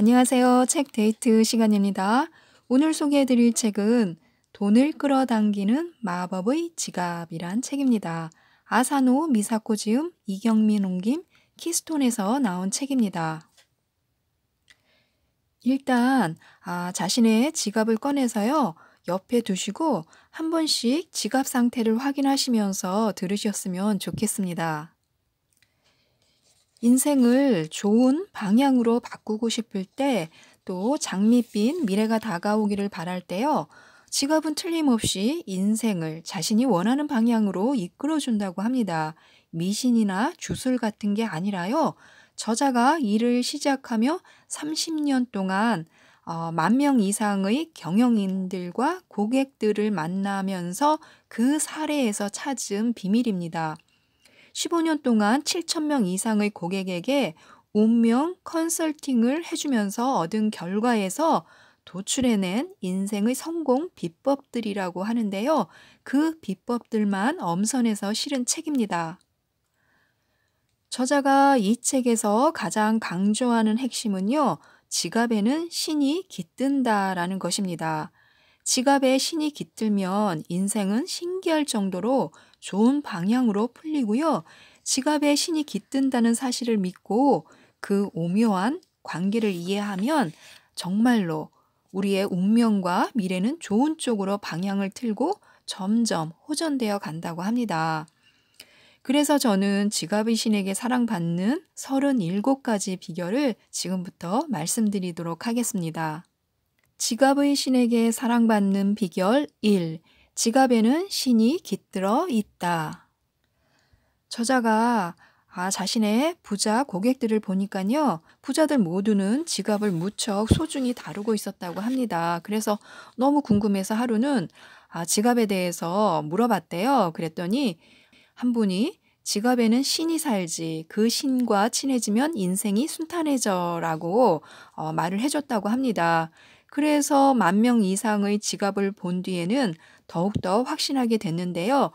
안녕하세요. 책 데이트 시간입니다. 오늘 소개해드릴 책은 돈을 끌어당기는 마법의 지갑이란 책입니다. 아사노 미사코지음 이경민 옹김 키스톤에서 나온 책입니다. 일단 아, 자신의 지갑을 꺼내서요. 옆에 두시고 한 번씩 지갑 상태를 확인하시면서 들으셨으면 좋겠습니다. 인생을 좋은 방향으로 바꾸고 싶을 때 또 장밋빛 미래가 다가오기를 바랄 때요. 지갑은 틀림없이 인생을 자신이 원하는 방향으로 이끌어준다고 합니다. 미신이나 주술 같은 게 아니라요. 저자가 일을 시작하며 30년 동안 어, 만명 이상의 경영인들과 고객들을 만나면서 그 사례에서 찾은 비밀입니다. 15년 동안 7천명 이상의 고객에게 운명 컨설팅을 해주면서 얻은 결과에서 도출해낸 인생의 성공 비법들이라고 하는데요. 그 비법들만 엄선해서 실은 책입니다. 저자가 이 책에서 가장 강조하는 핵심은요. 지갑에는 신이 깃든다라는 것입니다. 지갑에 신이 깃들면 인생은 신기할 정도로 좋은 방향으로 풀리고요. 지갑에 신이 깃든다는 사실을 믿고 그 오묘한 관계를 이해하면 정말로 우리의 운명과 미래는 좋은 쪽으로 방향을 틀고 점점 호전되어 간다고 합니다. 그래서 저는 지갑의 신에게 사랑받는 37가지 비결을 지금부터 말씀드리도록 하겠습니다. 지갑의 신에게 사랑받는 비결 1. 지갑에는 신이 깃들어 있다. 저자가 아, 자신의 부자 고객들을 보니까요. 부자들 모두는 지갑을 무척 소중히 다루고 있었다고 합니다. 그래서 너무 궁금해서 하루는 아, 지갑에 대해서 물어봤대요. 그랬더니 한 분이 지갑에는 신이 살지 그 신과 친해지면 인생이 순탄해져라고 어, 말을 해줬다고 합니다. 그래서 만 명 이상의 지갑을 본 뒤에는 더욱더 확신하게 됐는데요.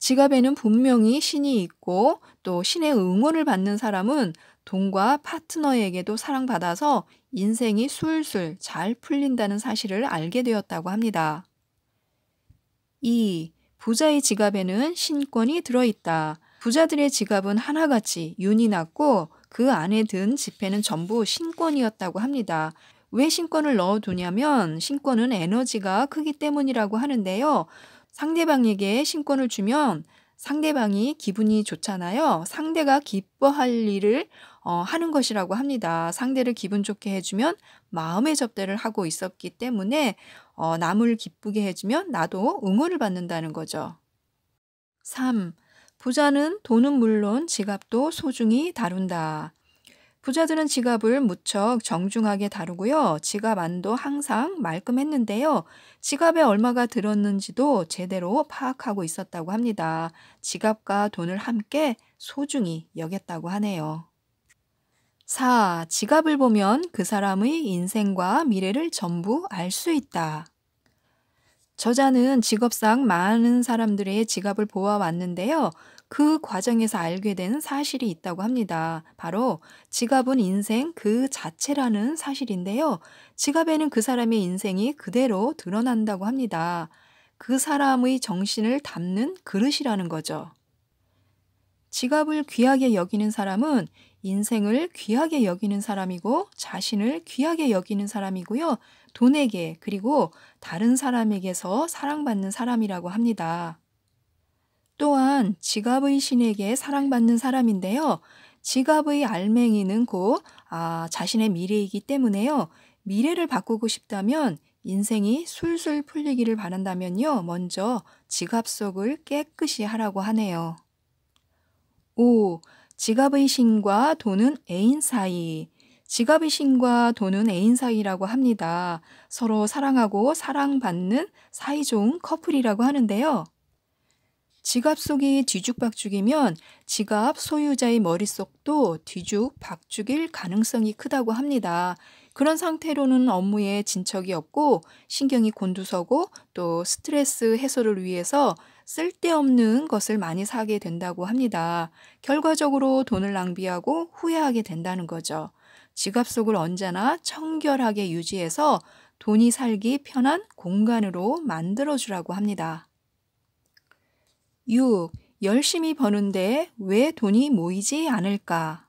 지갑에는 분명히 신이 있고 또 신의 응원을 받는 사람은 돈과 파트너에게도 사랑받아서 인생이 술술 잘 풀린다는 사실을 알게 되었다고 합니다. 2. 부자의 지갑에는 신권이 들어있다. 부자들의 지갑은 하나같이 윤이 났고 그 안에 든 지폐는 전부 신권이었다고 합니다. 왜 신권을 넣어두냐면 신권은 에너지가 크기 때문이라고 하는데요. 상대방에게 신권을 주면 상대방이 기분이 좋잖아요. 상대가 기뻐할 일을 어, 하는 것이라고 합니다. 상대를 기분 좋게 해주면 마음의 접대를 하고 있었기 때문에 어, 남을 기쁘게 해주면 나도 응원을 받는다는 거죠. 3. 부자는 돈은 물론 지갑도 소중히 다룬다. 부자들은 지갑을 무척 정중하게 다루고요. 지갑 안도 항상 말끔했는데요. 지갑에 얼마가 들었는지도 제대로 파악하고 있었다고 합니다. 지갑과 돈을 함께 소중히 여겼다고 하네요. 4. 지갑을 보면 그 사람의 인생과 미래를 전부 알 수 있다. 저자는 직업상 많은 사람들의 지갑을 보아왔는데요. 그 과정에서 알게 된 사실이 있다고 합니다. 바로 지갑은 인생 그 자체라는 사실인데요. 지갑에는 그 사람의 인생이 그대로 드러난다고 합니다. 그 사람의 정신을 담는 그릇이라는 거죠. 지갑을 귀하게 여기는 사람은 인생을 귀하게 여기는 사람이고 자신을 귀하게 여기는 사람이고요. 돈에게 그리고 다른 사람에게서 사랑받는 사람이라고 합니다. 또한 지갑의 신에게 사랑받는 사람인데요. 지갑의 알맹이는 곧 아, 자신의 미래이기 때문에요. 미래를 바꾸고 싶다면 인생이 술술 풀리기를 바란다면요. 먼저 지갑 속을 깨끗이 하라고 하네요. 5. 지갑의 신과 돈은 애인 사이. 지갑의 신과 돈은 애인 사이라고 합니다. 서로 사랑하고 사랑받는 사이좋은 커플이라고 하는데요. 지갑 속이 뒤죽박죽이면 지갑 소유자의 머릿속도 뒤죽박죽일 가능성이 크다고 합니다. 그런 상태로는 업무에 진척이 없고 신경이 곤두서고 또 스트레스 해소를 위해서 쓸데없는 것을 많이 사게 된다고 합니다. 결과적으로 돈을 낭비하고 후회하게 된다는 거죠. 지갑 속을 언제나 청결하게 유지해서 돈이 살기 편한 공간으로 만들어주라고 합니다. 6. 열심히 버는데 왜 돈이 모이지 않을까?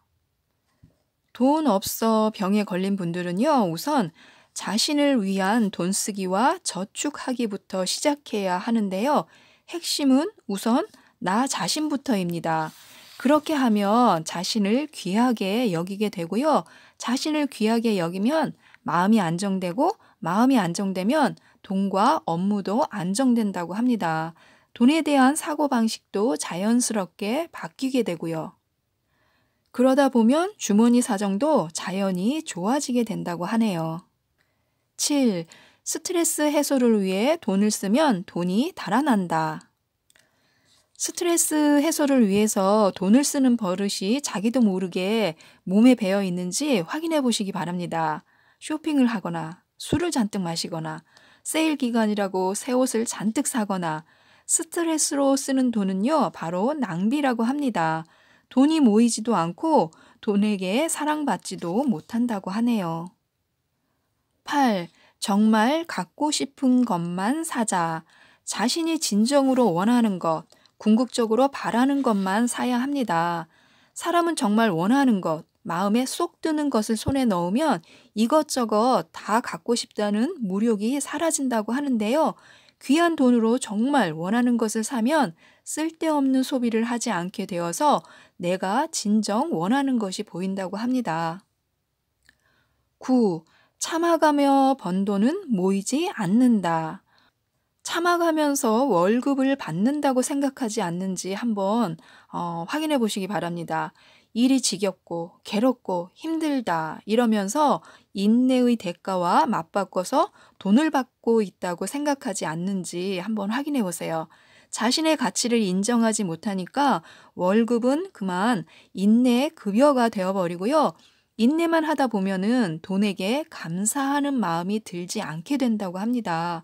돈 없어 병에 걸린 분들은요, 우선 자신을 위한 돈 쓰기와 저축하기부터 시작해야 하는데요. 핵심은 우선 나 자신부터입니다. 그렇게 하면 자신을 귀하게 여기게 되고요. 자신을 귀하게 여기면 마음이 안정되고 마음이 안정되면 돈과 업무도 안정된다고 합니다. 돈에 대한 사고방식도 자연스럽게 바뀌게 되고요. 그러다 보면 주머니 사정도 자연히 좋아지게 된다고 하네요. 7. 스트레스 해소를 위해 돈을 쓰면 돈이 달아난다. 스트레스 해소를 위해서 돈을 쓰는 버릇이 자기도 모르게 몸에 배어 있는지 확인해 보시기 바랍니다. 쇼핑을 하거나 술을 잔뜩 마시거나 세일 기간이라고 새 옷을 잔뜩 사거나 스트레스로 쓰는 돈은요, 바로 낭비라고 합니다. 돈이 모이지도 않고 돈에게 사랑받지도 못한다고 하네요. 8. 정말 갖고 싶은 것만 사자. 자신이 진정으로 원하는 것, 궁극적으로 바라는 것만 사야 합니다. 사람은 정말 원하는 것, 마음에 쏙 드는 것을 손에 넣으면 이것저것 다 갖고 싶다는 무력이 사라진다고 하는데요. 귀한 돈으로 정말 원하는 것을 사면 쓸데없는 소비를 하지 않게 되어서 내가 진정 원하는 것이 보인다고 합니다. 9. 참아가며 번 돈은 모이지 않는다. 참아가면서 월급을 받는다고 생각하지 않는지 한번 어, 확인해 보시기 바랍니다. 일이 지겹고 괴롭고 힘들다 이러면서 인내의 대가와 맞바꿔서 돈을 받고 있다고 생각하지 않는지 한번 확인해 보세요. 자신의 가치를 인정하지 못하니까 월급은 그만 인내의 급여가 되어버리고요. 인내만 하다 보면은 돈에게 감사하는 마음이 들지 않게 된다고 합니다.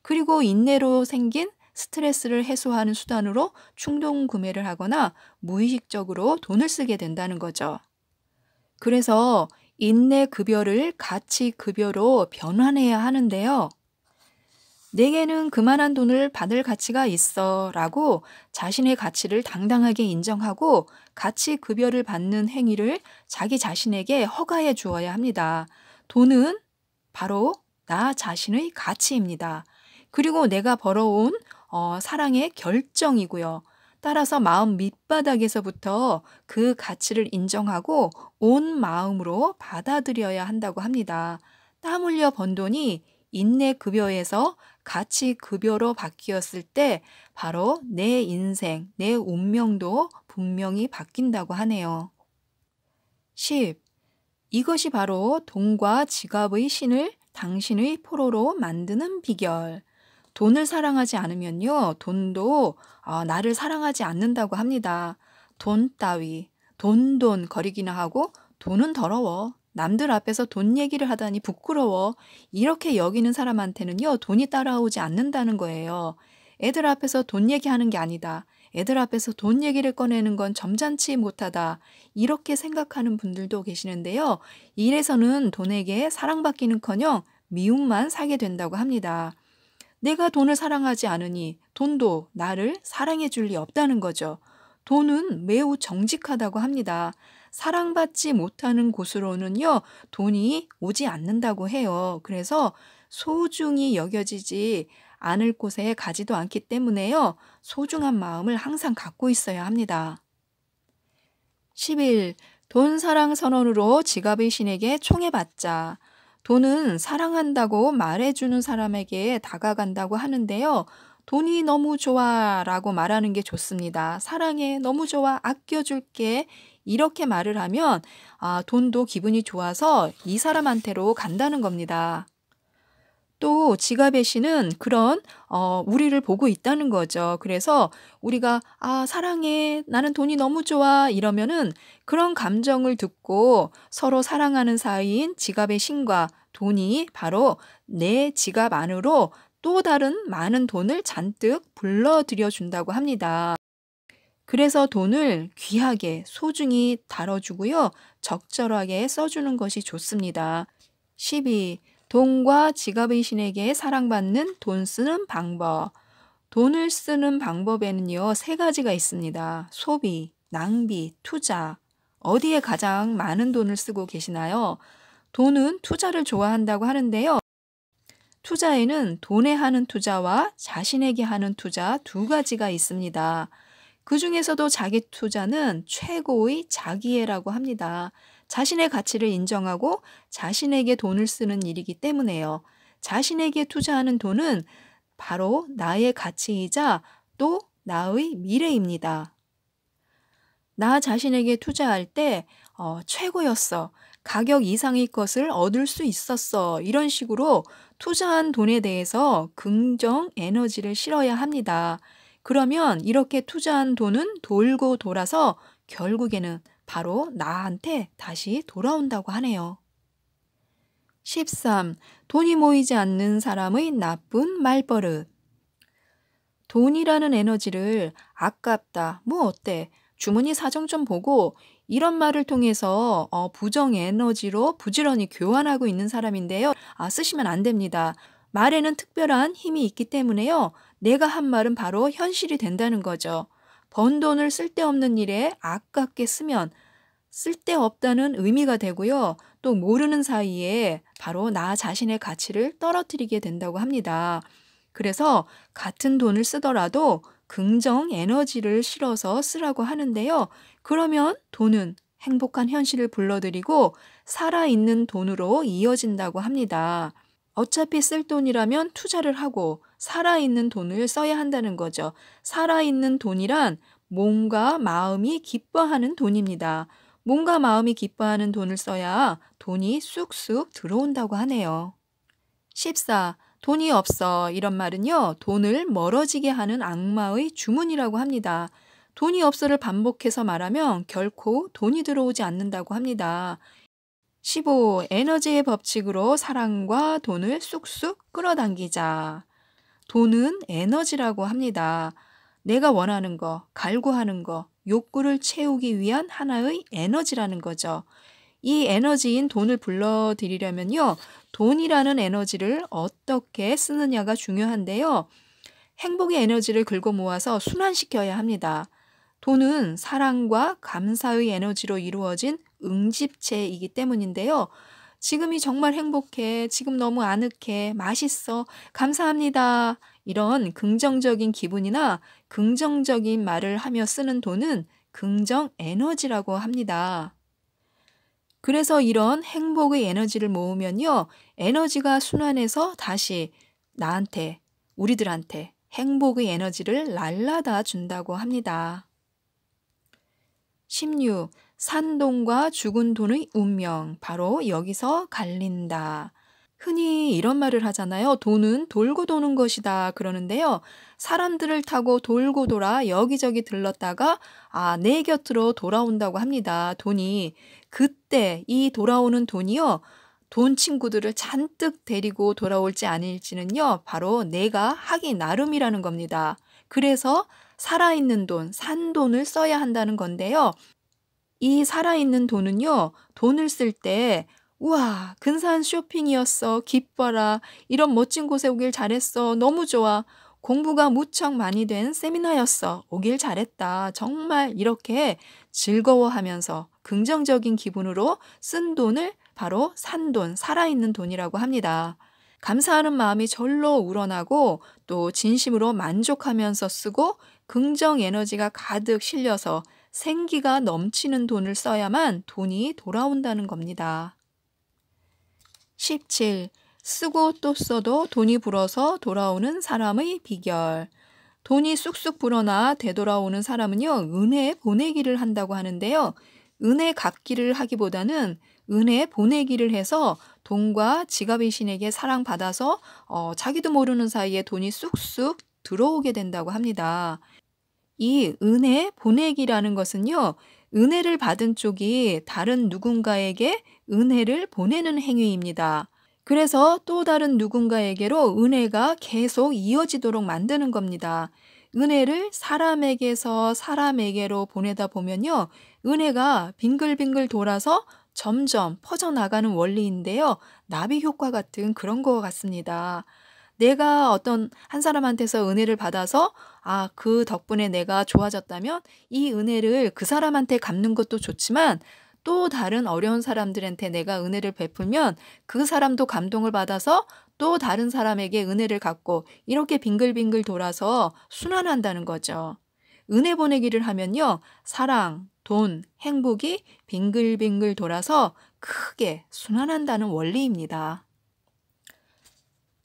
그리고 인내로 생긴 스트레스를 해소하는 수단으로 충동 구매를 하거나 무의식적으로 돈을 쓰게 된다는 거죠. 그래서 인내 급여를 가치 급여로 변환해야 하는데요. 내게는 그만한 돈을 받을 가치가 있어 라고 자신의 가치를 당당하게 인정하고 가치 급여를 받는 행위를 자기 자신에게 허가해 주어야 합니다. 돈은 바로 나 자신의 가치입니다. 그리고 내가 벌어온 어, 사랑의 결정이고요. 따라서 마음 밑바닥에서부터 그 가치를 인정하고 온 마음으로 받아들여야 한다고 합니다. 땀 흘려 번 돈이 인내급여에서 가치급여로 바뀌었을 때 바로 내 인생, 내 운명도 분명히 바뀐다고 하네요. 10. 이것이 바로 돈과 지갑의 신을 당신의 포로로 만드는 비결. 돈을 사랑하지 않으면요, 돈도 어, 나를 사랑하지 않는다고 합니다. 돈 따위, 돈돈 거리기나 하고 돈은 더러워. 남들 앞에서 돈 얘기를 하다니 부끄러워. 이렇게 여기는 사람한테는요, 돈이 따라오지 않는다는 거예요. 애들 앞에서 돈 얘기하는 게 아니다. 애들 앞에서 돈 얘기를 꺼내는 건 점잖지 못하다. 이렇게 생각하는 분들도 계시는데요. 이래서는 돈에게 사랑받기는 커녕 미움만 사게 된다고 합니다. 내가 돈을 사랑하지 않으니 돈도 나를 사랑해 줄 리 없다는 거죠. 돈은 매우 정직하다고 합니다. 사랑받지 못하는 곳으로는요, 돈이 오지 않는다고 해요. 그래서 소중히 여겨지지 않을 곳에 가지도 않기 때문에요, 소중한 마음을 항상 갖고 있어야 합니다. 11. 돈 사랑 선언으로 지갑의 신에게 총해받자 돈은 사랑한다고 말해주는 사람에게 다가간다고 하는데요. 돈이 너무 좋아 라고 말하는 게 좋습니다. 사랑해, 너무 좋아, 아껴줄게. 이렇게 말을 하면 아, 돈도 기분이 좋아서 이 사람한테로 간다는 겁니다. 또 지갑의 시는 그런 어, 우리를 보고 있다는 거죠. 그래서 우리가 아 사랑해 나는 돈이 너무 좋아 이러면은 그런 감정을 듣고 서로 사랑하는 사이인 지갑의 신과 돈이 바로 내 지갑 안으로 또 다른 많은 돈을 잔뜩 불러들여 준다고 합니다. 그래서 돈을 귀하게 소중히 다뤄주고요. 적절하게 써주는 것이 좋습니다. 12. 돈과 지갑의 신에게 사랑받는 돈 쓰는 방법. 돈을 쓰는 방법에는요, 세 가지가 있습니다. 소비, 낭비, 투자. 어디에 가장 많은 돈을 쓰고 계시나요? 돈은 투자를 좋아한다고 하는데요. 투자에는 돈에 하는 투자와 자신에게 하는 투자 두 가지가 있습니다. 그 중에서도 자기 투자는 최고의 자기애라고 합니다. 자신의 가치를 인정하고 자신에게 돈을 쓰는 일이기 때문에요. 자신에게 투자하는 돈은 바로 나의 가치이자 또 나의 미래입니다. 나 자신에게 투자할 때 어, 최고였어. 가격 이상의 것을 얻을 수 있었어. 이런 식으로 투자한 돈에 대해서 긍정 에너지를 실어야 합니다. 그러면 이렇게 투자한 돈은 돌고 돌아서 결국에는 바로 나한테 다시 돌아온다고 하네요. 13. 돈이 모이지 않는 사람의 나쁜 말버릇. 돈이라는 에너지를 아깝다, 뭐 어때, 주머니 사정 좀 보고 이런 말을 통해서 어, 부정 에너지로 부지런히 교환하고 있는 사람인데요. 아, 쓰시면 안 됩니다. 말에는 특별한 힘이 있기 때문에요. 내가 한 말은 바로 현실이 된다는 거죠. 번 돈을 쓸데없는 일에 아깝게 쓰면 쓸데없다는 의미가 되고요. 또 모르는 사이에 바로 나 자신의 가치를 떨어뜨리게 된다고 합니다. 그래서 같은 돈을 쓰더라도 긍정 에너지를 실어서 쓰라고 하는데요. 그러면 돈은 행복한 현실을 불러들이고 살아있는 돈으로 이어진다고 합니다. 어차피 쓸 돈이라면 투자를 하고 살아있는 돈을 써야 한다는 거죠. 살아있는 돈이란 몸과 마음이 기뻐하는 돈입니다. 몸과 마음이 기뻐하는 돈을 써야 돈이 쑥쑥 들어온다고 하네요. 14. 돈이 없어 이런 말은요. 돈을 멀어지게 하는 악마의 주문이라고 합니다. 돈이 없어를 반복해서 말하면 결코 돈이 들어오지 않는다고 합니다. 15. 에너지의 법칙으로 사랑과 돈을 쑥쑥 끌어당기자. 돈은 에너지라고 합니다. 내가 원하는 거, 갈구하는 거, 욕구를 채우기 위한 하나의 에너지라는 거죠. 이 에너지인 돈을 불러드리려면요. 돈이라는 에너지를 어떻게 쓰느냐가 중요한데요. 행복의 에너지를 긁어 모아서 순환시켜야 합니다. 돈은 사랑과 감사의 에너지로 이루어진 응집체이기 때문인데요. 지금이 정말 행복해. 지금 너무 아늑해. 맛있어. 감사합니다. 이런 긍정적인 기분이나 긍정적인 말을 하며 쓰는 돈은 긍정 에너지라고 합니다. 그래서 이런 행복의 에너지를 모으면요. 에너지가 순환해서 다시 나한테, 우리들한테 행복의 에너지를 날라다 준다고 합니다. 16. 산돈과 죽은 돈의 운명. 바로 여기서 갈린다. 흔히 이런 말을 하잖아요. 돈은 돌고 도는 것이다. 그러는데요. 사람들을 타고 돌고 돌아 여기저기 들렀다가 아, 내 곁으로 돌아온다고 합니다. 돈이. 그때 이 돌아오는 돈이요. 돈 친구들을 잔뜩 데리고 돌아올지 아닐지는요. 바로 내가 하기 나름이라는 겁니다. 그래서 살아있는 돈, 산 돈을 써야 한다는 건데요. 이 살아있는 돈은요, 돈을 쓸때 우와, 근사한 쇼핑이었어. 기뻐라. 이런 멋진 곳에 오길 잘했어. 너무 좋아. 공부가 무척 많이 된 세미나였어. 오길 잘했다. 정말 이렇게 즐거워하면서 긍정적인 기분으로 쓴 돈을 바로 산 돈, 살아있는 돈이라고 합니다. 감사하는 마음이 절로 우러나고 또 진심으로 만족하면서 쓰고 긍정 에너지가 가득 실려서 생기가 넘치는 돈을 써야만 돈이 돌아온다는 겁니다. 17. 쓰고 또 써도 돈이 불어서 돌아오는 사람의 비결. 돈이 쑥쑥 불어나 되돌아오는 사람은요, 은혜 보내기를 한다고 하는데요. 은혜 갚기를 하기보다는 은혜 보내기를 해서 돈과 지갑의 신에게 사랑받아서 어, 자기도 모르는 사이에 돈이 쑥쑥 들어오게 된다고 합니다. 이 은혜 보내기라는 것은요, 은혜를 받은 쪽이 다른 누군가에게 은혜를 보내는 행위입니다. 그래서 또 다른 누군가에게로 은혜가 계속 이어지도록 만드는 겁니다. 은혜를 사람에게서 사람에게로 보내다 보면요. 은혜가 빙글빙글 돌아서 점점 퍼져나가는 원리인데요. 나비 효과 같은 그런 것 같습니다. 내가 어떤 한 사람한테서 은혜를 받아서 아, 그 덕분에 내가 좋아졌다면 이 은혜를 그 사람한테 갚는 것도 좋지만 또 다른 어려운 사람들한테 내가 은혜를 베풀면 그 사람도 감동을 받아서 또 다른 사람에게 은혜를 갖고 이렇게 빙글빙글 돌아서 순환한다는 거죠. 은혜 보내기를 하면요. 사랑, 돈, 행복이 빙글빙글 돌아서 크게 순환한다는 원리입니다.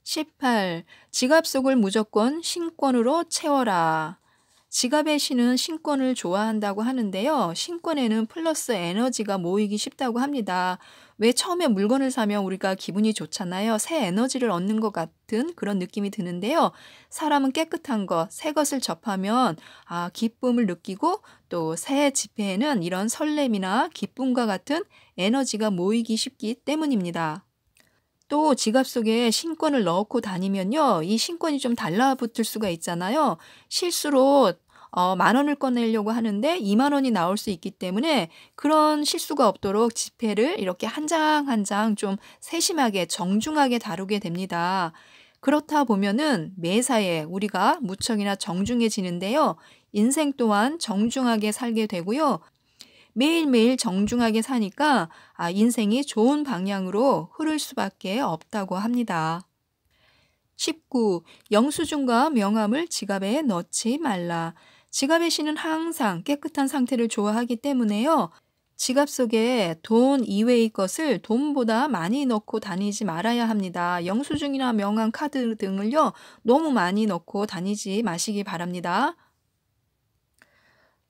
18. 지갑 속을 무조건 신권으로 채워라. 지갑의 신은 신권을 좋아한다고 하는데요. 신권에는 플러스 에너지가 모이기 쉽다고 합니다. 왜 처음에 물건을 사면 우리가 기분이 좋잖아요. 새 에너지를 얻는 것 같은 그런 느낌이 드는데요. 사람은 깨끗한 것, 새 것을 접하면 아, 기쁨을 느끼고 또 새 집회에는 이런 설렘이나 기쁨과 같은 에너지가 모이기 쉽기 때문입니다. 또 지갑 속에 신권을 넣고 다니면요. 이 신권이 좀 달라붙을 수가 있잖아요. 실수로 어, 만 원을 꺼내려고 하는데 2만 원이 나올 수 있기 때문에 그런 실수가 없도록 지폐를 이렇게 한 장 한 장 좀 세심하게 정중하게 다루게 됩니다. 그렇다 보면은 매사에 우리가 무척이나 정중해지는데요. 인생 또한 정중하게 살게 되고요. 매일매일 정중하게 사니까 아, 인생이 좋은 방향으로 흐를 수밖에 없다고 합니다. 19. 영수증과 명함을 지갑에 넣지 말라. 지갑의 신은 항상 깨끗한 상태를 좋아하기 때문에요. 지갑 속에 돈 이외의 것을 돈보다 많이 넣고 다니지 말아야 합니다. 영수증이나 명함 카드 등을요, 너무 많이 넣고 다니지 마시기 바랍니다.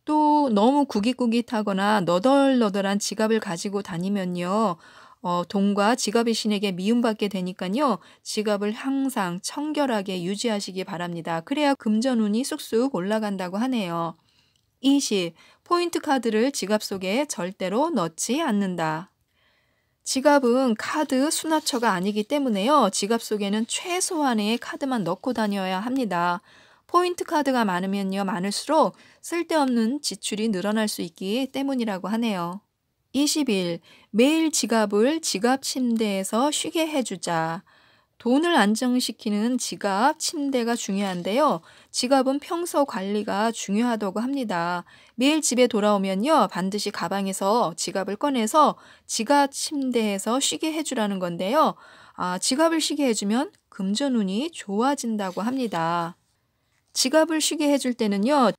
또 너무 구깃구깃하거나 너덜너덜한 지갑을 가지고 다니면요. 어, 돈과 지갑이 신에게 미움받게 되니까요. 지갑을 항상 청결하게 유지하시기 바랍니다. 그래야 금전운이 쑥쑥 올라간다고 하네요. 20. 포인트 카드를 지갑 속에 절대로 넣지 않는다. 지갑은 카드 수납처가 아니기 때문에요. 지갑 속에는 최소한의 카드만 넣고 다녀야 합니다. 포인트 카드가 많으면요, 많을수록 쓸데없는 지출이 늘어날 수 있기 때문이라고 하네요. 20일, 매일 지갑을 지갑 침대에서 쉬게 해주자. 돈을 안정시키는 지갑, 침대가 중요한데요. 지갑은 평소 관리가 중요하다고 합니다. 매일 집에 돌아오면요. 반드시 가방에서 지갑을 꺼내서 지갑 침대에서 쉬게 해주라는 건데요. 아, 지갑을 쉬게 해주면 금전운이 좋아진다고 합니다. 지갑을 쉬게 해줄 때는요.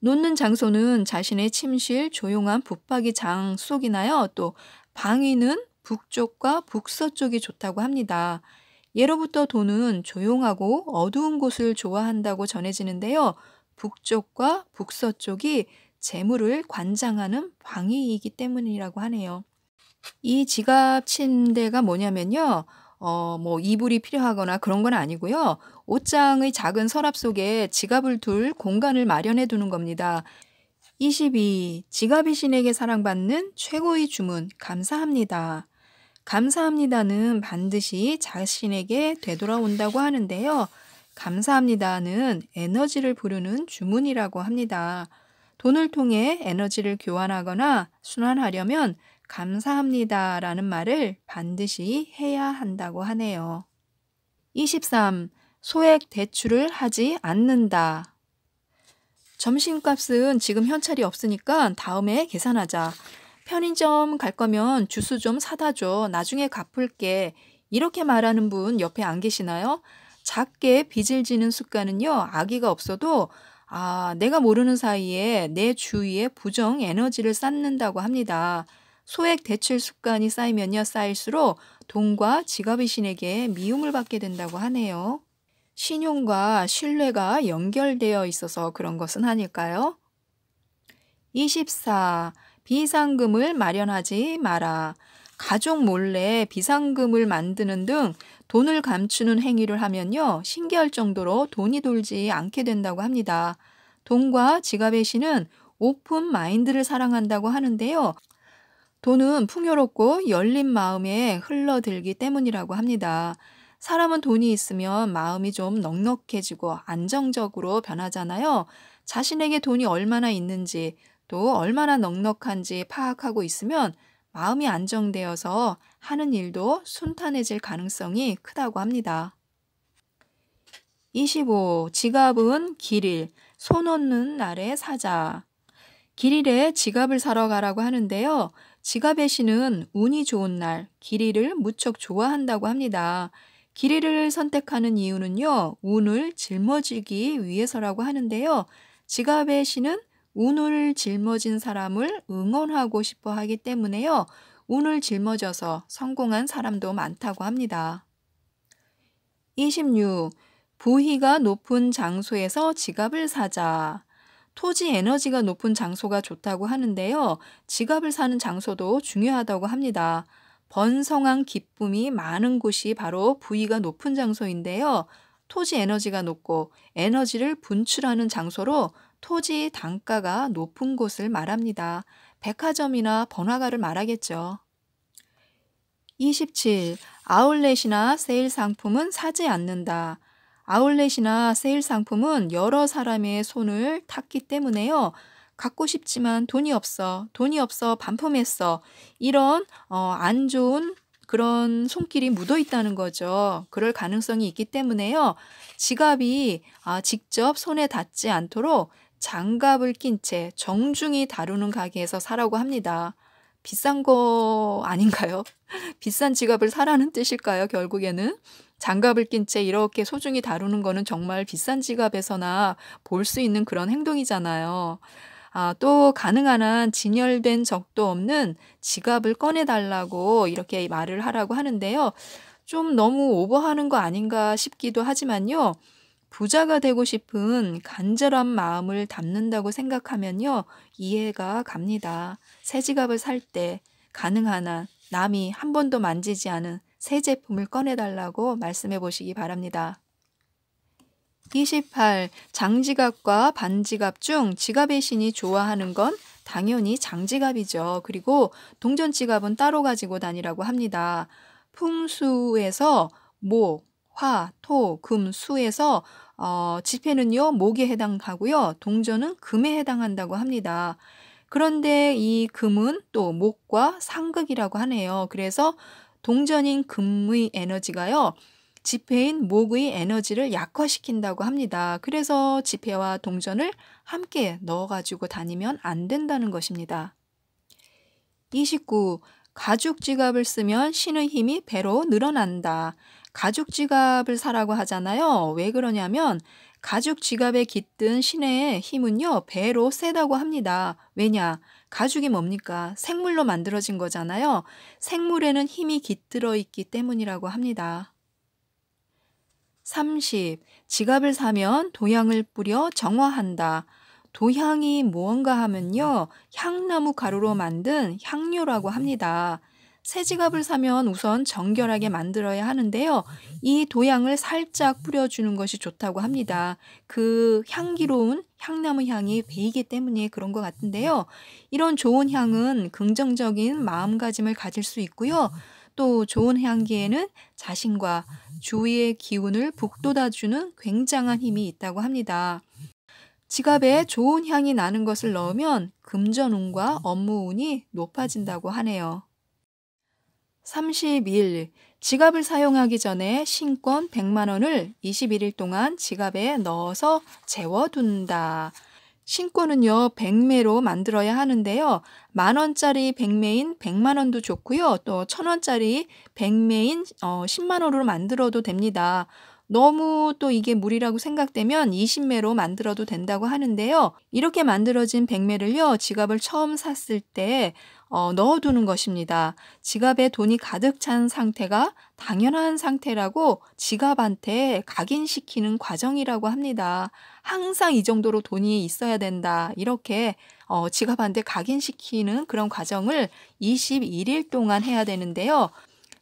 놓는 장소는 자신의 침실, 조용한 붙박이 장 속이나요. 또 방위는 북쪽과 북서쪽이 좋다고 합니다. 예로부터 돈은 조용하고 어두운 곳을 좋아한다고 전해지는데요. 북쪽과 북서쪽이 재물을 관장하는 방위이기 때문이라고 하네요. 이 지갑 침대가 뭐냐면요. 어, 뭐 이불이 필요하거나 그런 건 아니고요. 옷장의 작은 서랍 속에 지갑을 둘 공간을 마련해 두는 겁니다. 22. 지갑이 신에게 사랑받는 최고의 주문, 감사합니다. 감사합니다는 반드시 자신에게 되돌아온다고 하는데요. 감사합니다는 에너지를 부르는 주문이라고 합니다. 돈을 통해 에너지를 교환하거나 순환하려면 감사합니다 라는 말을 반드시 해야 한다고 하네요. 23. 소액 대출을 하지 않는다. 점심값은 지금 현찰이 없으니까 다음에 계산하자. 편의점 갈 거면 주스 좀 사다 줘. 나중에 갚을게. 이렇게 말하는 분 옆에 안 계시나요? 작게 빚을 지는 습관은요, 아기가 없어도, 아, 내가 모르는 사이에 내 주위에 부정 에너지를 쌓는다고 합니다. 소액 대출 습관이 쌓이면요 쌓일수록 돈과 지갑의 신에게 미움을 받게 된다고 하네요. 신용과 신뢰가 연결되어 있어서 그런 것은 아닐까요? 24. 비상금을 마련하지 마라. 가족 몰래 비상금을 만드는 등 돈을 감추는 행위를 하면요. 신기할 정도로 돈이 돌지 않게 된다고 합니다. 돈과 지갑의 신은 오픈 마인드를 사랑한다고 하는데요. 돈은 풍요롭고 열린 마음에 흘러들기 때문이라고 합니다. 사람은 돈이 있으면 마음이 좀 넉넉해지고 안정적으로 변하잖아요. 자신에게 돈이 얼마나 있는지 또 얼마나 넉넉한지 파악하고 있으면 마음이 안정되어서 하는 일도 순탄해질 가능성이 크다고 합니다. 25. 지갑은 길일, 손 없는 날에 사자. 길일에 지갑을 사러 가라고 하는데요. 지갑의 신은 운이 좋은 날, 길이를 무척 좋아한다고 합니다. 길이를 선택하는 이유는요, 운을 짊어지기 위해서라고 하는데요. 지갑의 신은 운을 짊어진 사람을 응원하고 싶어 하기 때문에요. 운을 짊어져서 성공한 사람도 많다고 합니다. 26. 부희가 높은 장소에서 지갑을 사자. 토지 에너지가 높은 장소가 좋다고 하는데요. 지갑을 사는 장소도 중요하다고 합니다. 번성한 기쁨이 많은 곳이 바로 부위가 높은 장소인데요. 토지 에너지가 높고 에너지를 분출하는 장소로 토지 단가가 높은 곳을 말합니다. 백화점이나 번화가를 말하겠죠. 27. 아울렛이나 세일 상품은 사지 않는다. 아울렛이나 세일 상품은 여러 사람의 손을 탔기 때문에요. 갖고 싶지만 돈이 없어, 돈이 없어 반품했어. 이런 어, 안 좋은 그런 손길이 묻어 있다는 거죠. 그럴 가능성이 있기 때문에요. 지갑이 아, 직접 손에 닿지 않도록 장갑을 낀 채 정중히 다루는 가게에서 사라고 합니다. 비싼 거 아닌가요? 비싼 지갑을 사라는 뜻일까요, 결국에는? 장갑을 낀 채 이렇게 소중히 다루는 거는 정말 비싼 지갑에서나 볼 수 있는 그런 행동이잖아요. 아, 또 가능한 한 진열된 적도 없는 지갑을 꺼내달라고 이렇게 말을 하라고 하는데요. 좀 너무 오버하는 거 아닌가 싶기도 하지만요. 부자가 되고 싶은 간절한 마음을 담는다고 생각하면요. 이해가 갑니다. 새 지갑을 살 때 가능한 한 남이 한 번도 만지지 않은 새 제품을 꺼내달라고 말씀해 보시기 바랍니다. 28. 장지갑과 반지갑 중 지갑의 신이 좋아하는 건 당연히 장지갑이죠. 그리고 동전 지갑은 따로 가지고 다니라고 합니다. 풍수에서 모, 화, 토, 금, 수에서 어, 지폐는요 목에 해당하고요. 동전은 금에 해당한다고 합니다. 그런데 이 금은 또 목과 상극이라고 하네요. 그래서 동전인 금의 에너지가요. 지폐인 목의 에너지를 약화시킨다고 합니다. 그래서 지폐와 동전을 함께 넣어가지고 다니면 안 된다는 것입니다. 29. 가죽 지갑을 쓰면 신의 힘이 배로 늘어난다. 가죽 지갑을 사라고 하잖아요. 왜 그러냐면 가죽 지갑에 깃든 신의 힘은요, 배로 세다고 합니다. 왜냐? 가죽이 뭡니까? 생물로 만들어진 거잖아요. 생물에는 힘이 깃들어 있기 때문이라고 합니다. 30. 지갑을 사면 도향을 뿌려 정화한다. 도향이 무언가 하면요. 향나무 가루로 만든 향료라고 합니다. 새 지갑을 사면 우선 정결하게 만들어야 하는데요. 이 도향을 살짝 뿌려주는 것이 좋다고 합니다. 그 향기로운 향나무 향이 배이기 때문에 그런 것 같은데요. 이런 좋은 향은 긍정적인 마음가짐을 가질 수 있고요. 또 좋은 향기에는 자신과 주위의 기운을 북돋아주는 굉장한 힘이 있다고 합니다. 지갑에 좋은 향이 나는 것을 넣으면 금전운과 업무운이 높아진다고 하네요. 32일 지갑을 사용하기 전에 신권 100만 원을 21일 동안 지갑에 넣어서 재워둔다. 신권은요, 100매로 만들어야 하는데요. 만 원짜리 100매인 100만 원도 좋고요. 또천 원짜리 100매인 어, 10만 원으로 만들어도 됩니다. 너무 또 이게 무리라고 생각되면 20매로 만들어도 된다고 하는데요. 이렇게 만들어진 100매를요, 지갑을 처음 샀을 때 어, 넣어두는 것입니다. 지갑에 돈이 가득 찬 상태가 당연한 상태라고 지갑한테 각인시키는 과정이라고 합니다. 항상 이 정도로 돈이 있어야 된다. 이렇게 어, 지갑한테 각인시키는 그런 과정을 21일 동안 해야 되는데요.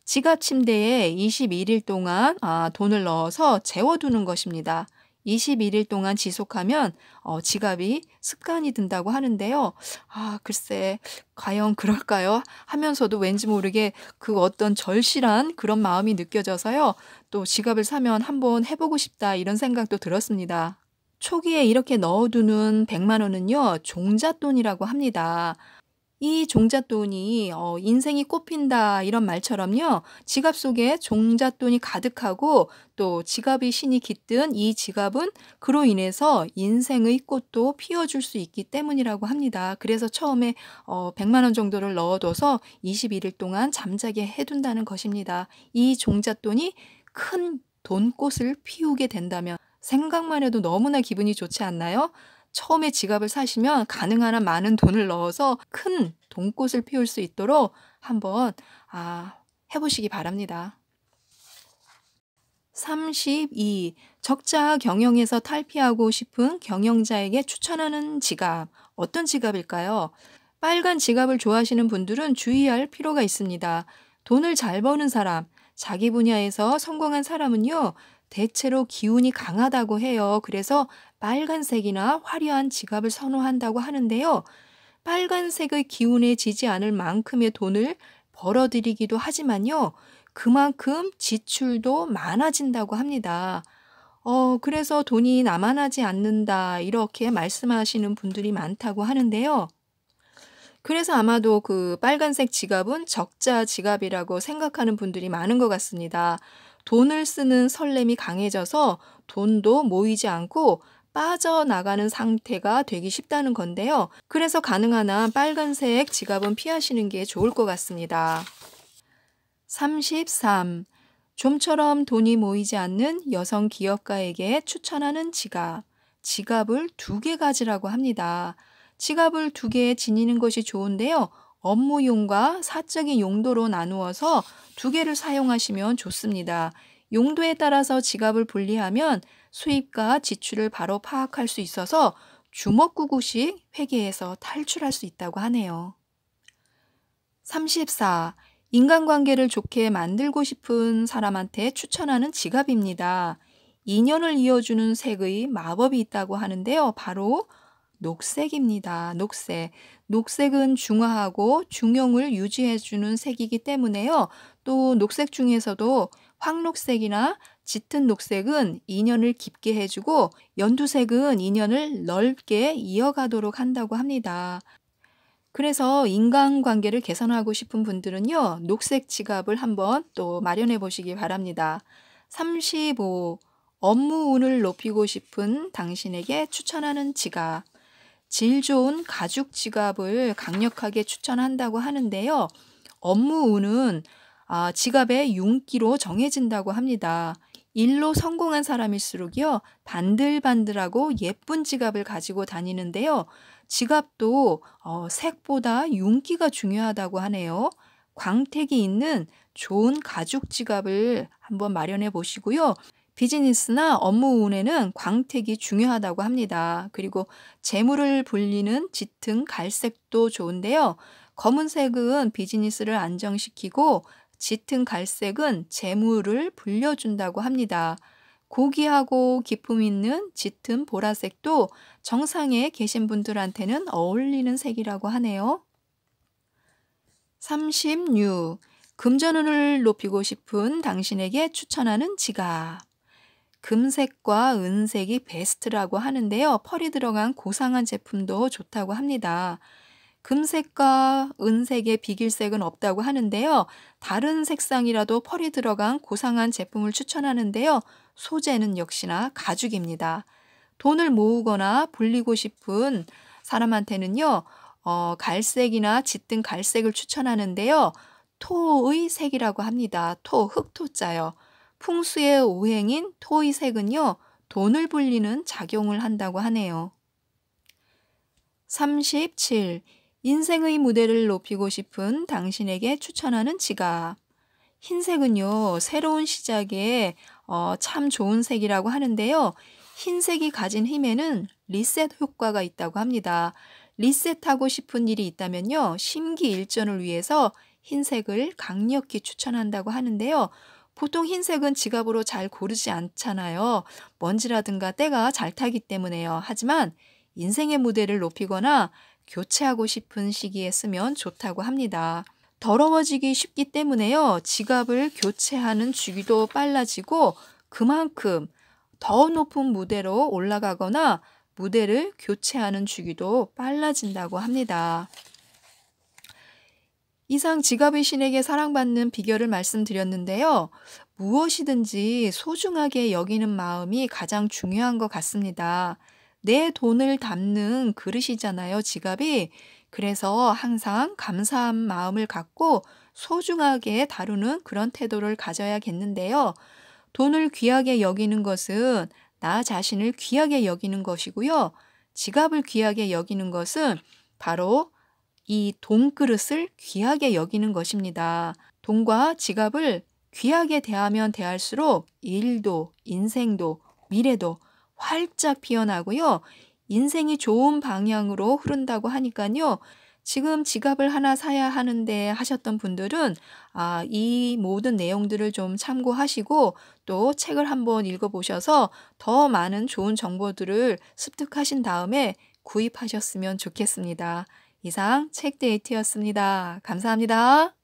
지갑 침대에 21일 동안 아, 돈을 넣어서 재워두는 것입니다. 21일 동안 지속하면 어, 지갑이 습관이 든다고 하는데요. 아, 글쎄, 과연 그럴까요? 하면서도 왠지 모르게 그 어떤 절실한 그런 마음이 느껴져서요. 또 지갑을 사면 한번 해보고 싶다 이런 생각도 들었습니다. 초기에 이렇게 넣어두는 100만 원은요, 종잣돈이라고 합니다. 이 종잣돈이 어, 인생이 꽃핀다 이런 말처럼요. 지갑 속에 종잣돈이 가득하고 또 지갑이 신이 깃든 이 지갑은 그로 인해서 인생의 꽃도 피워줄 수 있기 때문이라고 합니다. 그래서 처음에 어, 100만 원 정도를 넣어둬서 21일 동안 잠자게 해둔다는 것입니다. 이 종잣돈이 큰 돈꽃을 피우게 된다면 생각만 해도 너무나 기분이 좋지 않나요? 처음에 지갑을 사시면 가능한 한 많은 돈을 넣어서 큰 돈꽃을 피울 수 있도록 한번 아, 해보시기 바랍니다. 32. 적자 경영에서 탈피하고 싶은 경영자에게 추천하는 지갑. 어떤 지갑일까요? 빨간 지갑을 좋아하시는 분들은 주의할 필요가 있습니다. 돈을 잘 버는 사람, 자기 분야에서 성공한 사람은요, 대체로 기운이 강하다고 해요. 그래서 빨간색이나 화려한 지갑을 선호한다고 하는데요. 빨간색의 기운에 지지 않을 만큼의 돈을 벌어들이기도 하지만요. 그만큼 지출도 많아진다고 합니다. 어, 그래서 돈이 남아나지 않는다. 이렇게 말씀하시는 분들이 많다고 하는데요. 그래서 아마도 그 빨간색 지갑은 적자 지갑이라고 생각하는 분들이 많은 것 같습니다. 돈을 쓰는 설렘이 강해져서 돈도 모이지 않고 빠져나가는 상태가 되기 쉽다는 건데요. 그래서 가능한 한 빨간색 지갑은 피하시는 게 좋을 것 같습니다. 33. 좀처럼 돈이 모이지 않는 여성 기업가에게 추천하는 지갑. 지갑을 두 개 가지라고 합니다. 지갑을 두 개 지니는 것이 좋은데요. 업무용과 사적인 용도로 나누어서 두 개를 사용하시면 좋습니다. 용도에 따라서 지갑을 분리하면 수입과 지출을 바로 파악할 수 있어서 주먹구구식 회계에서 탈출할 수 있다고 하네요. 34. 인간관계를 좋게 만들고 싶은 사람한테 추천하는 지갑입니다. 인연을 이어주는 색의 마법이 있다고 하는데요. 바로 녹색입니다. 녹색. 녹색은 중화하고 중용을 유지해주는 색이기 때문에요. 또 녹색 중에서도 황록색이나 짙은 녹색은 인연을 깊게 해주고 연두색은 인연을 넓게 이어가도록 한다고 합니다. 그래서 인간관계를 개선하고 싶은 분들은요. 녹색 지갑을 한번 또 마련해 보시기 바랍니다. 35. 업무 운을 높이고 싶은 당신에게 추천하는 지갑. 질 좋은 가죽 지갑을 강력하게 추천한다고 하는데요. 업무운은 아, 지갑의 윤기로 정해진다고 합니다. 일로 성공한 사람일수록요, 반들반들하고 예쁜 지갑을 가지고 다니는데요. 지갑도 어, 색보다 윤기가 중요하다고 하네요. 광택이 있는 좋은 가죽 지갑을 한번 마련해 보시고요. 비즈니스나 업무 운에는 광택이 중요하다고 합니다. 그리고 재물을 불리는 짙은 갈색도 좋은데요. 검은색은 비즈니스를 안정시키고 짙은 갈색은 재물을 불려준다고 합니다. 고귀하고 기품 있는 짙은 보라색도 정상에 계신 분들한테는 어울리는 색이라고 하네요. 36. 금전운을 높이고 싶은 당신에게 추천하는 지갑. 금색과 은색이 베스트라고 하는데요. 펄이 들어간 고상한 제품도 좋다고 합니다. 금색과 은색의 비길색은 없다고 하는데요. 다른 색상이라도 펄이 들어간 고상한 제품을 추천하는데요. 소재는 역시나 가죽입니다. 돈을 모으거나 불리고 싶은 사람한테는요. 어, 갈색이나 짙은 갈색을 추천하는데요. 토의 색이라고 합니다. 토, 흑토자요. 풍수의 오행인 토이색은요, 돈을 불리는 작용을 한다고 하네요. 37. 인생의 무대를 높이고 싶은 당신에게 추천하는 지갑. 흰색은요, 새로운 시작에 어, 참 좋은 색이라고 하는데요. 흰색이 가진 힘에는 리셋 효과가 있다고 합니다. 리셋하고 싶은 일이 있다면요. 심기일전을 위해서 흰색을 강력히 추천한다고 하는데요. 보통 흰색은 지갑으로 잘 고르지 않잖아요. 먼지라든가 때가 잘 타기 때문에요. 하지만 인생의 무대를 높이거나 교체하고 싶은 시기에 쓰면 좋다고 합니다. 더러워지기 쉽기 때문에요. 지갑을 교체하는 주기도 빨라지고 그만큼 더 높은 무대로 올라가거나 무대를 교체하는 주기도 빨라진다고 합니다. 이상 지갑의 신에게 사랑받는 비결을 말씀드렸는데요. 무엇이든지 소중하게 여기는 마음이 가장 중요한 것 같습니다. 내 돈을 담는 그릇이잖아요, 지갑이. 그래서 항상 감사한 마음을 갖고 소중하게 다루는 그런 태도를 가져야겠는데요. 돈을 귀하게 여기는 것은 나 자신을 귀하게 여기는 것이고요. 지갑을 귀하게 여기는 것은 바로 이 돈그릇을 귀하게 여기는 것입니다. 돈과 지갑을 귀하게 대하면 대할수록 일도, 인생도, 미래도 활짝 피어나고요. 인생이 좋은 방향으로 흐른다고 하니까요. 지금 지갑을 하나 사야 하는데 하셨던 분들은 아, 이 모든 내용들을 좀 참고하시고 또 책을 한번 읽어보셔서 더 많은 좋은 정보들을 습득하신 다음에 구입하셨으면 좋겠습니다. 이상 책데이트였습니다. 감사합니다.